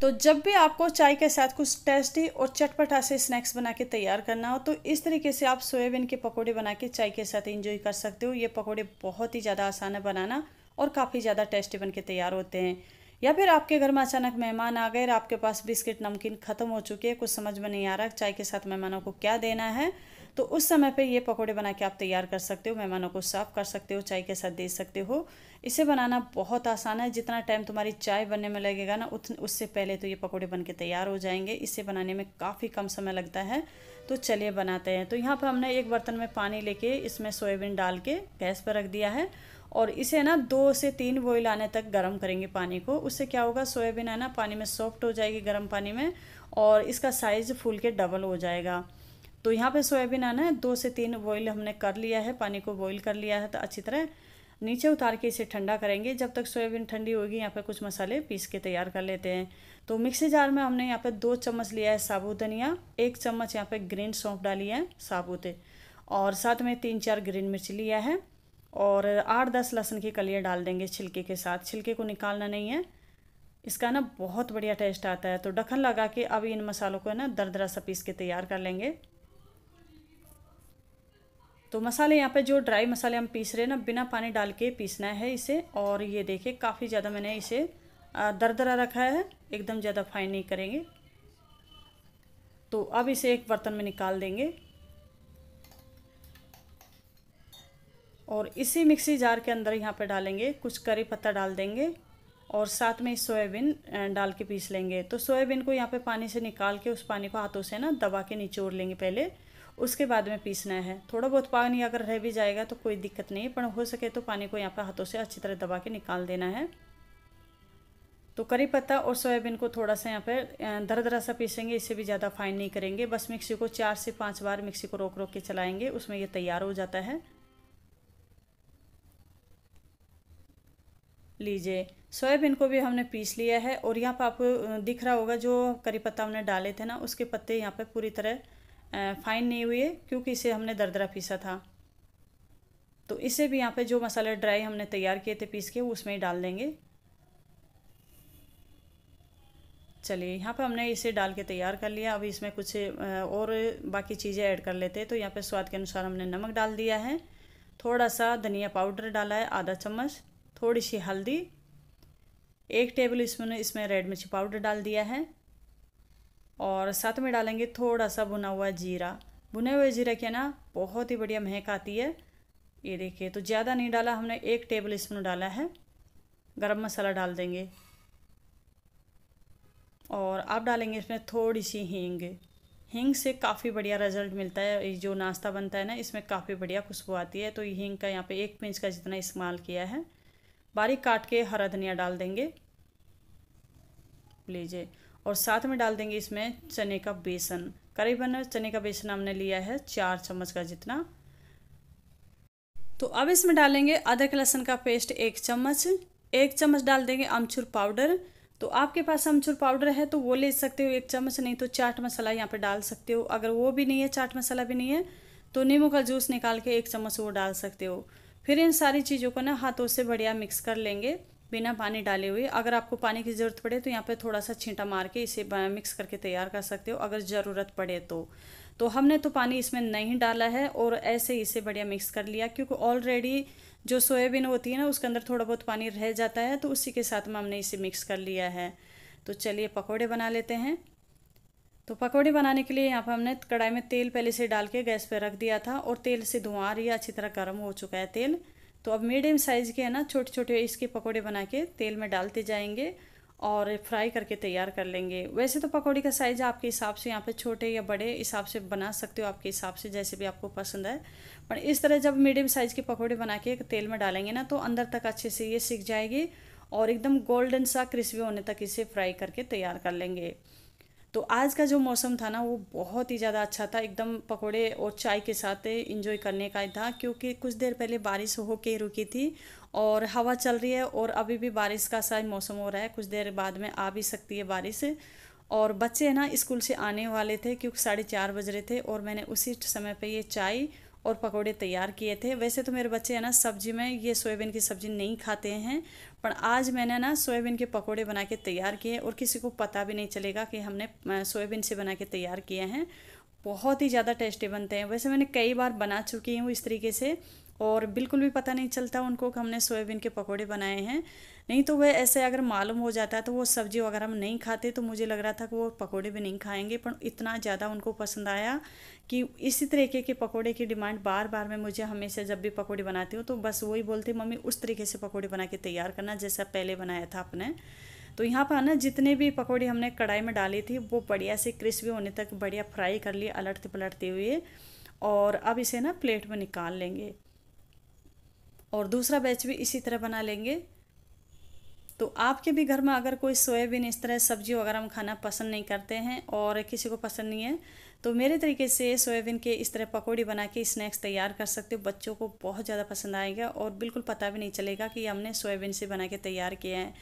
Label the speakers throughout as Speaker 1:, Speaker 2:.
Speaker 1: तो जब भी आपको चाय के साथ कुछ टेस्टी और चटपटा से स्नैक्स बना के तैयार करना हो तो इस तरीके से आप सोयाबीन के पकौड़े बना के चाय के साथ इंजॉय कर सकते हो ये पकौड़े बहुत ही ज़्यादा आसान है बनाना और काफ़ी ज़्यादा टेस्टी बन के तैयार होते हैं या फिर आपके घर में अचानक मेहमान आ गए और आपके पास बिस्किट नमकीन ख़त्म हो चुके हैं कुछ समझ में नहीं आ रहा चाय के साथ मेहमानों को क्या देना है तो उस समय पे ये पकोड़े बना के आप तैयार कर सकते हो मेहमानों को सर्व कर सकते हो चाय के साथ दे सकते हो इसे बनाना बहुत आसान है जितना टाइम तुम्हारी चाय बनने में लगेगा ना उतने उससे पहले तो ये पकोड़े बन के तैयार हो जाएंगे इसे बनाने में काफ़ी कम समय लगता है तो चलिए बनाते हैं तो यहाँ पर हमने एक बर्तन में पानी लेके इसमें सोयाबीन डाल के गैस पर रख दिया है और इसे ना दो से तीन बॉयल आने तक गर्म करेंगे पानी को उससे क्या होगा सोयाबीन है ना पानी में सॉफ्ट हो जाएगी गर्म पानी में और इसका साइज़ फूल के डबल हो जाएगा तो यहाँ पे सोयाबीन आना है दो से तीन बॉईल हमने कर लिया है पानी को बॉईल कर लिया है तो अच्छी तरह नीचे उतार के इसे ठंडा करेंगे जब तक सोयाबीन ठंडी होगी यहाँ पर कुछ मसाले पीस के तैयार कर लेते हैं तो मिक्सी जार में हमने यहाँ पर दो चम्मच लिया है साबुत धनिया एक चम्मच यहाँ पर ग्रीन सौंफ डाली है साबुत और साथ में तीन चार ग्रीन मिर्च लिया है और आठ दस लहसुन की कलियाँ डाल देंगे छिलके के साथ छिलके को निकालना नहीं है इसका ना बहुत बढ़िया टेस्ट आता है तो डखन लगा के अब इन मसालों को ना दर दरा सा पीस के तैयार कर लेंगे तो मसाले यहाँ पे जो ड्राई मसाले हम पीस रहे हैं ना बिना पानी डाल के पीसना है इसे और ये देखिए काफ़ी ज़्यादा मैंने इसे दरदरा रखा है एकदम ज़्यादा फाइन नहीं करेंगे तो अब इसे एक बर्तन में निकाल देंगे और इसी मिक्सी जार के अंदर यहाँ पे डालेंगे कुछ करी पत्ता डाल देंगे और साथ में सोयाबीन डाल के पीस लेंगे तो सोयाबीन को यहाँ पे पानी से निकाल के उस पानी को हाथों से ना दबा के निचोड़ लेंगे पहले उसके बाद में पीसना है थोड़ा बहुत पानी अगर रह भी जाएगा तो कोई दिक्कत नहीं पर हो सके तो पानी को यहाँ पर हाथों से अच्छी तरह दबा के निकाल देना है तो करी पत्ता और सोयाबीन को थोड़ा सा यहाँ पर दर दरा सा पीसेंगे इससे भी ज़्यादा फाइन नहीं करेंगे बस मिक्सी को चार से पाँच बार मिक्सी को रोक रोक के चलाएंगे उसमें यह तैयार हो जाता है लीजिए सोयाबीन को भी हमने पीस लिया है और यहाँ पर आपको दिख रहा होगा जो करी पत्ता हमने डाले थे ना उसके पत्ते यहाँ पर पूरी तरह फाइन नहीं है क्योंकि इसे हमने दरदरा पीसा था तो इसे भी यहाँ पे जो मसाले ड्राई हमने तैयार किए थे पीस के वो उसमें ही डाल देंगे चलिए यहाँ पे हमने इसे डाल के तैयार कर लिया अभी इसमें कुछ और बाकी चीज़ें ऐड कर लेते हैं तो यहाँ पे स्वाद के अनुसार हमने नमक डाल दिया है थोड़ा सा धनिया पाउडर डाला है आधा चम्मच थोड़ी सी हल्दी एक टेबल स्पून इसमें रेड मिर्ची पाउडर डाल दिया है और साथ में डालेंगे थोड़ा सा बुना हुआ जीरा बुने हुए जीरा की ना बहुत ही बढ़िया महक आती है ये देखिए तो ज़्यादा नहीं डाला हमने एक टेबल स्पून डाला है गरम मसाला डाल देंगे और आप डालेंगे इसमें थोड़ी सी हींग हींग से काफ़ी बढ़िया रिजल्ट मिलता है जो नाश्ता बनता है ना इसमें काफ़ी बढ़िया खुशबू आती है तो ये हींग का यहाँ पे एक पिंच का जितना इस्तेमाल किया है बारीक काट के हरा धनिया डाल देंगे लीजिए और साथ में डाल देंगे इसमें चने का बेसन करीबन चने का बेसन हमने लिया है चार चम्मच का जितना तो अब इसमें डालेंगे अदरक लहसुन का पेस्ट एक चम्मच एक चम्मच डाल देंगे अमचूर पाउडर तो आपके पास अमचूर पाउडर है तो वो ले सकते हो एक चम्मच नहीं तो चाट मसाला यहाँ पे डाल सकते हो अगर वो भी नहीं है चाट मसाला भी नहीं है तो नींबू का जूस निकाल के एक चम्मच वो डाल सकते हो फिर इन सारी चीज़ों को ना हाथों से बढ़िया मिक्स कर लेंगे बिना पानी डाले हुए अगर आपको पानी की ज़रूरत पड़े तो यहाँ पे थोड़ा सा छींटा मार के इसे मिक्स करके तैयार कर सकते हो अगर ज़रूरत पड़े तो तो हमने तो पानी इसमें नहीं डाला है और ऐसे ही इसे बढ़िया मिक्स कर लिया क्योंकि ऑलरेडी जो सोयाबीन होती है ना उसके अंदर थोड़ा बहुत पानी रह जाता है तो उसी के साथ में हमने इसे मिक्स कर लिया है तो चलिए पकौड़े बना लेते हैं तो पकौड़े बनाने के लिए यहाँ पर हमने कढ़ाई में तेल पहले से डाल के गैस पर रख दिया था और तेल से धुआं रही है अच्छी तरह गर्म हो चुका है तेल तो अब मीडियम साइज़ के है ना छोटे छोटे इसके पकौड़े बना के तेल में डालते जाएंगे और फ्राई करके तैयार कर लेंगे वैसे तो पकौड़ी का साइज़ आपके हिसाब से यहाँ पे छोटे या बड़े हिसाब से बना सकते हो आपके हिसाब से जैसे भी आपको पसंद है पर इस तरह जब मीडियम साइज़ के पकौड़े बना के तेल में डालेंगे ना तो अंदर तक अच्छे से ये सीख जाएगी और एकदम गोल्डन सा क्रिस्पी होने तक इसे फ्राई करके तैयार कर लेंगे तो आज का जो मौसम था ना वो बहुत ही ज़्यादा अच्छा था एकदम पकोड़े और चाय के साथ इंजॉय करने का था क्योंकि कुछ देर पहले बारिश हो के रुकी थी और हवा चल रही है और अभी भी बारिश का सा मौसम हो रहा है कुछ देर बाद में आ भी सकती है बारिश और बच्चे ना स्कूल से आने वाले थे क्योंकि साढ़े चार बज रहे थे और मैंने उसी समय पर ये चाय और पकोड़े तैयार किए थे वैसे तो मेरे बच्चे है ना सब्जी में ये सोयाबीन की सब्ज़ी नहीं खाते हैं पर आज मैंने ना सोयाबीन के पकोड़े बना के तैयार किए और किसी को पता भी नहीं चलेगा कि हमने सोयाबीन से बना के तैयार किए हैं बहुत ही ज़्यादा टेस्टी बनते हैं वैसे मैंने कई बार बना चुकी हूँ इस तरीके से और बिल्कुल भी पता नहीं चलता उनको कि हमने सोयाबीन के पकौड़े बनाए हैं नहीं तो वह ऐसे अगर मालूम हो जाता तो वो सब्जी वगैरह हम नहीं खाते तो मुझे लग रहा था कि वो पकौड़े भी नहीं खाएंगे पर इतना ज़्यादा उनको पसंद आया कि इसी तरीके के पकौड़े की डिमांड बार बार में मुझे हमेशा जब भी पकौड़े बनाती हूँ तो बस वही बोलती मम्मी उस तरीके से पकौड़े बना के तैयार करना जैसा पहले बनाया था आपने तो यहाँ पर ना जितने भी पकौड़े हमने कढ़ाई में डाली थी वो बढ़िया से क्रिस्पी होने तक बढ़िया फ्राई कर लिए अलटते पलटते हुए और अब इसे ना प्लेट में निकाल लेंगे और दूसरा बैच भी इसी तरह बना लेंगे तो आपके भी घर में अगर कोई सोयाबीन इस तरह सब्जी वगैरह हम खाना पसंद नहीं करते हैं और किसी को पसंद नहीं है तो मेरे तरीके से सोयाबीन के इस तरह पकौड़ी बना के स्नैक्स तैयार कर सकते हो बच्चों को बहुत ज़्यादा पसंद आएगा और बिल्कुल पता भी नहीं चलेगा कि हमने सोयाबीन से बना के तैयार किया है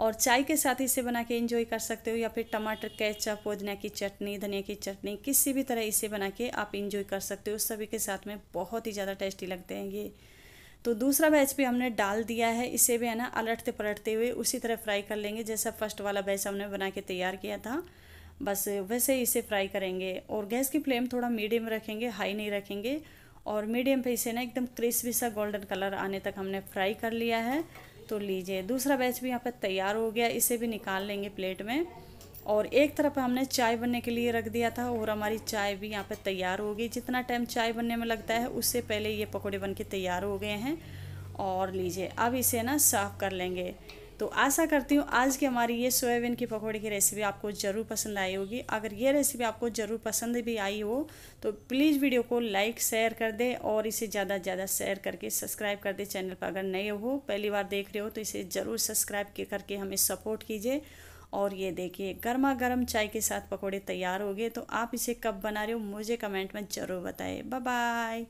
Speaker 1: और चाय के साथ इसे बना के इंजॉय कर सकते हो या फिर टमाटर कैचअप पुदीना की चटनी धनिया की चटनी किसी भी तरह इसे बना के आप इंजॉय कर सकते हो सभी के साथ में बहुत ही ज़्यादा टेस्टी लगते हैं ये तो दूसरा बैच भी हमने डाल दिया है इसे भी है ना अलटते पलटते हुए उसी तरह फ्राई कर लेंगे जैसा फर्स्ट वाला बैच हमने बना के तैयार किया था बस वैसे ही इसे फ्राई करेंगे और गैस की फ्लेम थोड़ा मीडियम रखेंगे हाई नहीं रखेंगे और मीडियम पे इसे ना एकदम क्रिस्पी सा गोल्डन कलर आने तक हमने फ्राई कर लिया है तो लीजिए दूसरा बैच भी यहाँ पर तैयार हो गया इसे भी निकाल लेंगे प्लेट में और एक तरफ हमने चाय बनने के लिए रख दिया था और हमारी चाय भी यहाँ पे तैयार हो गई जितना टाइम चाय बनने में लगता है उससे पहले ये पकौड़े बन के तैयार हो गए हैं और लीजिए अब इसे ना साफ़ कर लेंगे तो आशा करती हूँ आज की हमारी ये सोयाबीन की पकौड़े की रेसिपी आपको ज़रूर पसंद आई होगी अगर ये रेसिपी आपको ज़रूर पसंद भी आई हो तो प्लीज़ वीडियो को लाइक शेयर कर दे और इसे ज़्यादा से ज़्यादा शेयर करके सब्सक्राइब कर दे चैनल पर अगर नए हो पहली बार देख रहे हो तो इसे ज़रूर सब्सक्राइब करके हमें सपोर्ट कीजिए और ये देखिए गर्मा गर्म चाय के साथ पकौड़े तैयार हो गए तो आप इसे कब बना रहे हो मुझे कमेंट में ज़रूर बताएं बाय